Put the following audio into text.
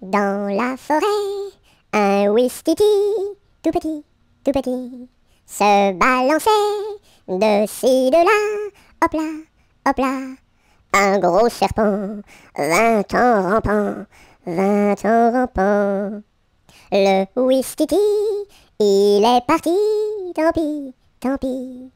Dans la forêt, un whistiti, tout petit, tout petit, se balançait de ci, de là, hop là, hop là. Un gros serpent, vingt ans rampant, vingt ans rampant. Le whistiti, il est parti, tant pis, tant pis.